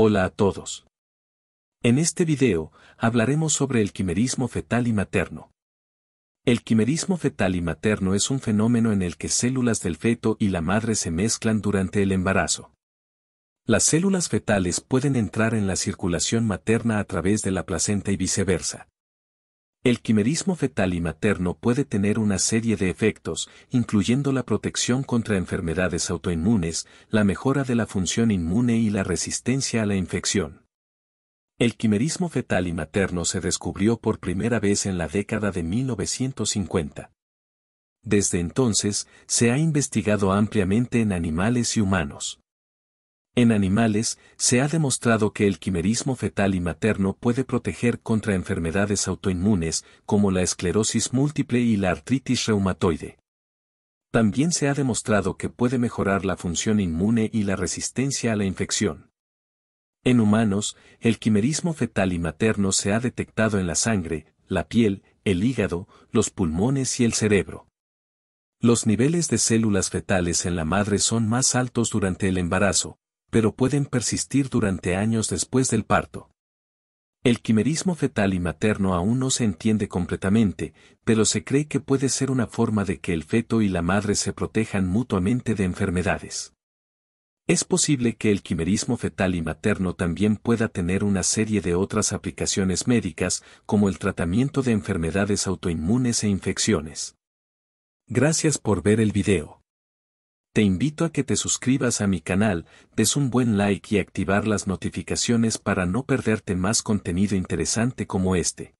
Hola a todos. En este video, hablaremos sobre el quimerismo fetal y materno. El quimerismo fetal y materno es un fenómeno en el que células del feto y la madre se mezclan durante el embarazo. Las células fetales pueden entrar en la circulación materna a través de la placenta y viceversa. El quimerismo fetal y materno puede tener una serie de efectos, incluyendo la protección contra enfermedades autoinmunes, la mejora de la función inmune y la resistencia a la infección. El quimerismo fetal y materno se descubrió por primera vez en la década de 1950. Desde entonces, se ha investigado ampliamente en animales y humanos. En animales, se ha demostrado que el quimerismo fetal y materno puede proteger contra enfermedades autoinmunes como la esclerosis múltiple y la artritis reumatoide. También se ha demostrado que puede mejorar la función inmune y la resistencia a la infección. En humanos, el quimerismo fetal y materno se ha detectado en la sangre, la piel, el hígado, los pulmones y el cerebro. Los niveles de células fetales en la madre son más altos durante el embarazo, pero pueden persistir durante años después del parto. El quimerismo fetal y materno aún no se entiende completamente, pero se cree que puede ser una forma de que el feto y la madre se protejan mutuamente de enfermedades. Es posible que el quimerismo fetal y materno también pueda tener una serie de otras aplicaciones médicas, como el tratamiento de enfermedades autoinmunes e infecciones. Gracias por ver el video te invito a que te suscribas a mi canal, des un buen like y activar las notificaciones para no perderte más contenido interesante como este.